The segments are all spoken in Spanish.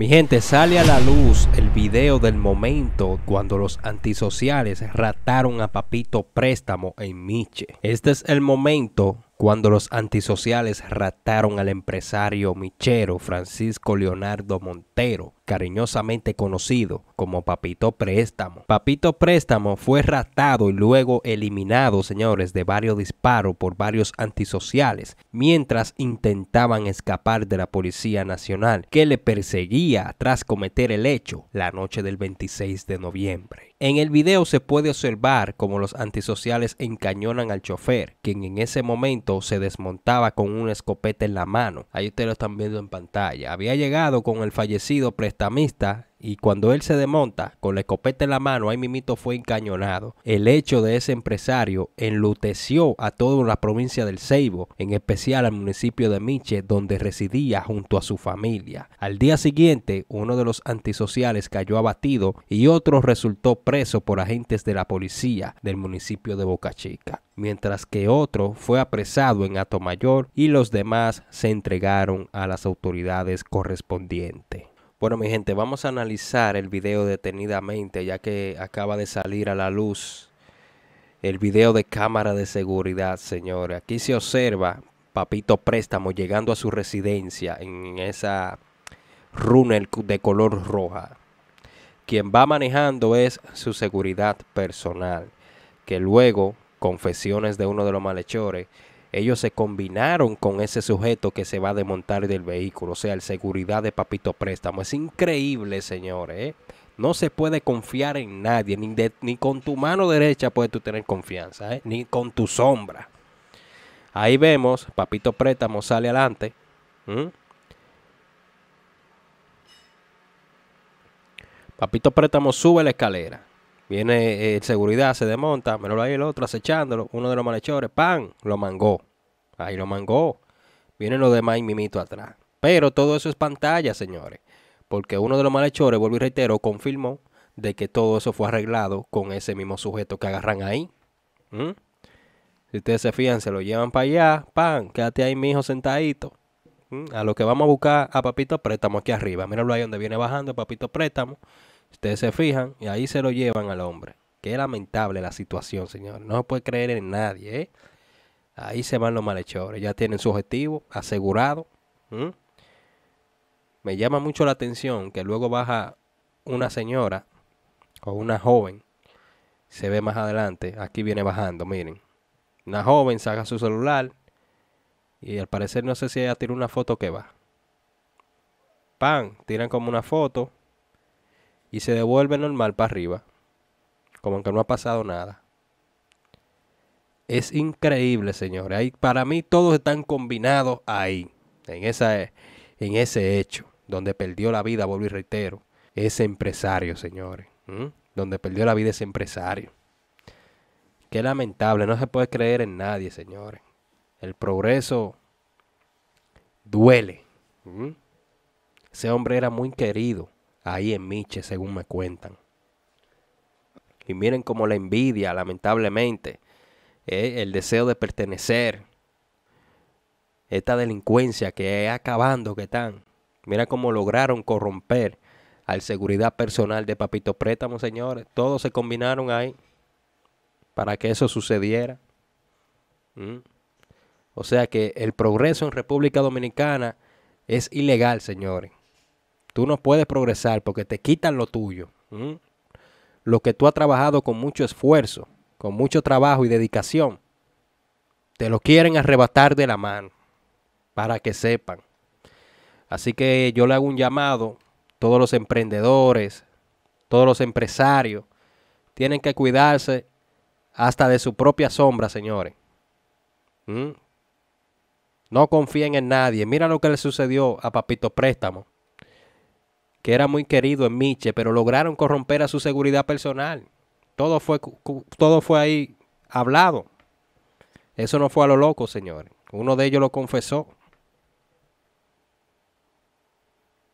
Mi gente, sale a la luz el video del momento cuando los antisociales rataron a Papito Préstamo en Miche. Este es el momento cuando los antisociales rataron al empresario michero Francisco Leonardo Montero, cariñosamente conocido como Papito Préstamo. Papito Préstamo fue ratado y luego eliminado, señores, de varios disparos por varios antisociales, mientras intentaban escapar de la Policía Nacional, que le perseguía tras cometer el hecho la noche del 26 de noviembre. En el video se puede observar como los antisociales encañonan al chofer, quien en ese momento se desmontaba con una escopeta en la mano. Ahí ustedes lo están viendo en pantalla. Había llegado con el fallecido prestamista y cuando él se desmonta con la escopeta en la mano, ahí mimito fue encañonado. El hecho de ese empresario enluteció a toda la provincia del Ceibo, en especial al municipio de Miche, donde residía junto a su familia. Al día siguiente, uno de los antisociales cayó abatido y otro resultó preso por agentes de la policía del municipio de Boca Chica, mientras que otro fue apresado en Atomayor y los demás se entregaron a las autoridades correspondientes. Bueno, mi gente, vamos a analizar el video detenidamente, ya que acaba de salir a la luz el video de cámara de seguridad, señores. Aquí se observa Papito Préstamo llegando a su residencia en esa runel de color roja. Quien va manejando es su seguridad personal, que luego, confesiones de uno de los malhechores, ellos se combinaron con ese sujeto que se va a desmontar del vehículo, o sea, el seguridad de Papito Préstamo. Es increíble, señores. ¿eh? No se puede confiar en nadie, ni, con tu mano derecha puedes tú tener confianza, ¿eh? ni con tu sombra. Ahí vemos, Papito Préstamo sale adelante. Papito Préstamo sube la escalera. Viene eh, seguridad, se desmonta, me lo ahí el otro acechándolo, uno de los malhechores, ¡pam! Lo mangó. Ahí lo mangó. Vienen los demás y mimito atrás. Pero todo eso es pantalla, señores. Porque uno de los malhechores, vuelvo y reitero, confirmó de que todo eso fue arreglado con ese mismo sujeto que agarran ahí. ¿Mm? Si ustedes se fían, se lo llevan para allá, ¡pam! Quédate ahí, mijo, sentadito. ¿Mm? A lo que vamos a buscar a Papito Préstamo aquí arriba. Míralo ahí donde viene bajando, Papito Préstamo. Ustedes se fijan y ahí se lo llevan al hombre. Qué lamentable la situación, señor. No se puede creer en nadie. ¿eh? Ahí se van los malhechores. Ya tienen su objetivo asegurado. Me llama mucho la atención que luego baja una señora o una joven. Se ve más adelante. Aquí viene bajando, miren. Una joven saca su celular. Y al parecer no sé si ella tiró una foto que va. Pan, tiran como una foto y se devuelve normal para arriba, como que no ha pasado nada. Es increíble, señores. Ahí, para mí todos están combinados ahí, en, esa, en ese hecho, donde perdió la vida, vuelvo y reitero, ese empresario, señores. Donde perdió la vida ese empresario. Qué lamentable, no se puede creer en nadie, señores. El progreso duele. Ese hombre era muy querido ahí en Miche, según me cuentan. Y miren cómo la envidia, lamentablemente, el deseo de pertenecer, esta delincuencia que es acabando que están. Mira cómo lograron corromper al seguridad personal de Papito Préstamo, señores. Todos se combinaron ahí para que eso sucediera. Mm. O sea que el progreso en República Dominicana es ilegal, señores. Tú no puedes progresar porque te quitan lo tuyo. Lo que tú has trabajado con mucho esfuerzo, con mucho trabajo y dedicación, te lo quieren arrebatar de la mano para que sepan. Así que yo le hago un llamado todos los emprendedores, todos los empresarios, tienen que cuidarse hasta de su propia sombra, señores. No confíen en nadie. Mira lo que le sucedió a Papito Préstamo que era muy querido en Miche, pero lograron corromper a su seguridad personal. Todo fue, todo fue ahí hablado. Eso no fue a lo loco, señores. Uno de ellos lo confesó.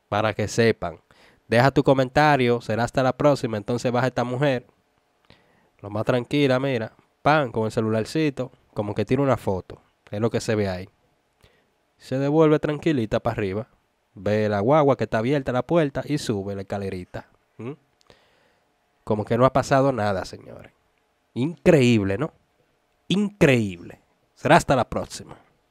Para que sepan. Deja tu comentario, será hasta la próxima. Entonces baja esta mujer. Lo más tranquila, mira. Pan, con el celularcito. Como que tira una foto. Es lo que se ve ahí. Se devuelve tranquilita para arriba. Ve la guagua que está abierta la puerta y sube la escalerita. ¿Mm? Como que no ha pasado nada, señores. Increíble, ¿no? Increíble. Será hasta la próxima.